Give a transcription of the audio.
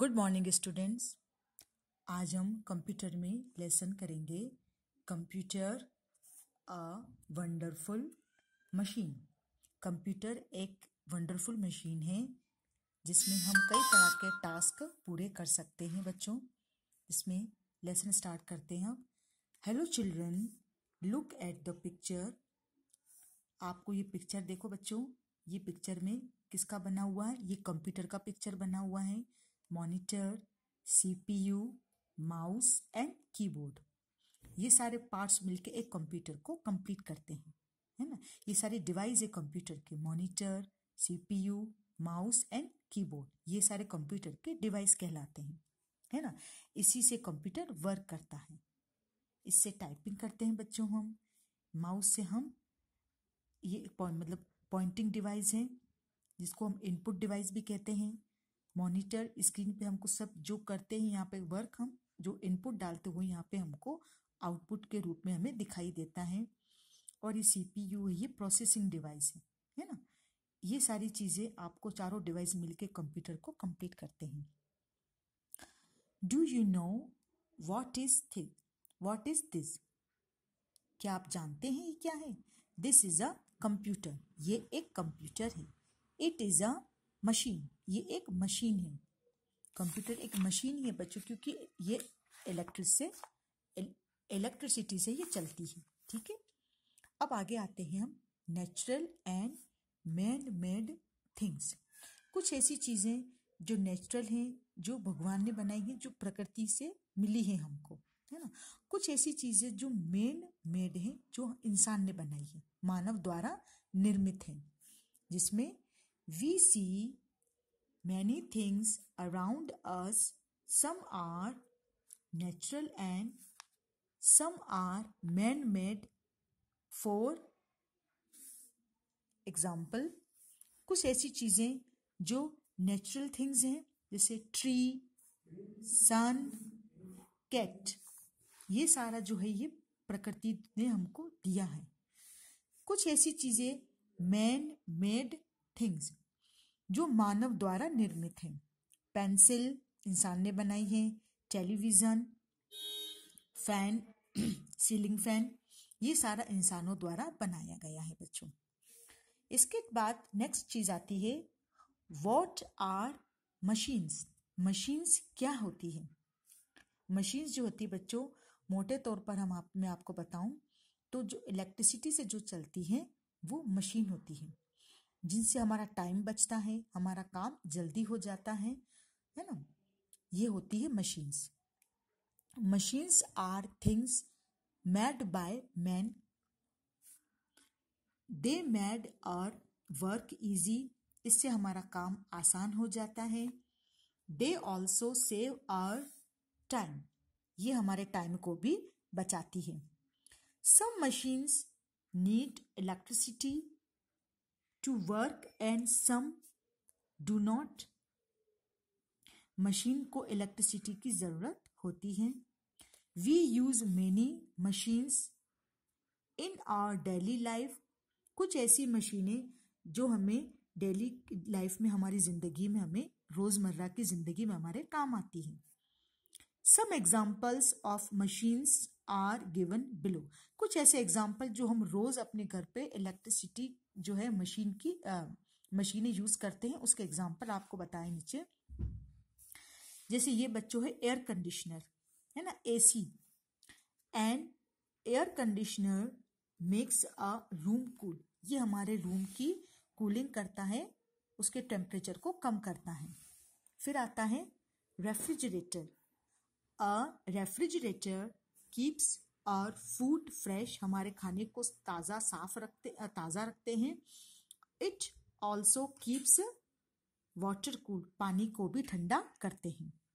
Good morning students आज हम computer में लेसन करेंगे computer a wonderful machine computer एक वंडरफुल मशीन है जिसमें हम कई तरह के टास्क पूरे कर सकते हैं बच्चों इसमें लेसन स्टार्ट करते हैं hello children look at the picture आपको ये पिक्चर देखो बच्चों ये पिक्चर में किसका बना हुआ है ये कंप्यूटर का पिक्चर बना हुआ है monitor CPU mouse and keyboard ये सारे पार्ट्स मिलके एक कंप्यूटर को कंप्लीट करते हैं है ना ये सारे डिवाइस है कंप्यूटर के monitor CPU mouse and keyboard ये सारे कंप्यूटर के डिवाइस कहलाते हैं है ना इसी से कंप्यूटर वर्क करता है इससे टाइपिंग करते हैं बच्चों हम माउस से हम ये मतलब पॉइंटिंग डिवाइस है जिसको हम इनपुट डिवाइस भी कहते हैं मॉनिटर स्क्रीन पे हमको सब जो करते हैं यहाँ पे वर्क हम जो इनपुट डालते हुए यहाँ पे हमको आउटपुट के रूप में हमें दिखाई देता है और ये सीपीयू है ये प्रोसेसिंग डिवाइस है है ना ये सारी चीज़ें आपको चारों डिवाइस मिलके कंप्यूटर को कंप्लीट करते हैं do you know what is thing what is this क्या आप जानते हैं ये क्या है दिस इज अ कंप्यूटर ये एक कंप्यूटर है इट इज अ मशीन ये एक मशीन है कंप्यूटर एक मशीन ही है बच्चों क्योंकि ये इलेक्ट्रिस से इलेक्ट्रिसिटी से ये चलती है ठीक है अब आगे आते हैं हम natural and man made things कुछ ऐसी चीज़ें जो नेचुरल हैं जो भगवान ने बनाई हैं जो प्रकृति से मिली हैं हमको है ना कुछ ऐसी चीज़ें जो मेन मेड हैं जो इंसान ने बनाई है मानव द्वारा निर्मित हैं जिसमें We see many things around us. Some are natural and some are man made. For example kuch aisi cheeze jo natural things hain jaise tree sun cat ye sara jo hai ye prakriti ne humko diya hai kuch aisi cheeze man made things जो मानव द्वारा निर्मित हैं pencil इंसान ने बनाई है television fan ceiling fan ये सारा इंसानों द्वारा बनाया गया है बच्चों इसके बाद नेक्स्ट चीज़ आती है वॉट आर मशीन्स मशीन्स क्या होती है मशीन्स जो होती है बच्चों मोटे तौर पर हम आप मैं आपको बताऊं तो जो इलेक्ट्रिसिटी से जो चलती है वो मशीन होती है जिनसे हमारा टाइम बचता है हमारा काम जल्दी हो जाता है है ना ये होती है machines machines are things made by man they made our work easy इससे हमारा काम आसान हो जाता है they also save our time ये हमारे टाइम को भी बचाती है some machines need electricity to work and some do not machine को इलेक्ट्रिसिटी की ज़रूरत होती है we use many machines in our daily life कुछ ऐसी मशीनें जो हमें डेली लाइफ में हमारी ज़िंदगी में हमें रोज़मर्रा की ज़िंदगी में हमारे काम आती हैं some examples of machines are given below कुछ ऐसे एग्जाम्पल जो हम रोज अपने घर पे इलेक्ट्रिसिटी जो है मशीन की मशीनें यूज करते हैं उसके एग्जाम्पल आपको बताए नीचे जैसे ये बच्चों है एयर कंडीशनर है ना AC and air conditioner makes a room cool ये हमारे रूम की कूलिंग करता है उसके टेम्परेचर को कम करता है फिर आता है refrigerator a refrigerator keeps our food fresh हमारे खाने को ताज़ा साफ रखते ताज़ा रखते हैं it also keeps water cool पानी को भी ठंडा करते हैं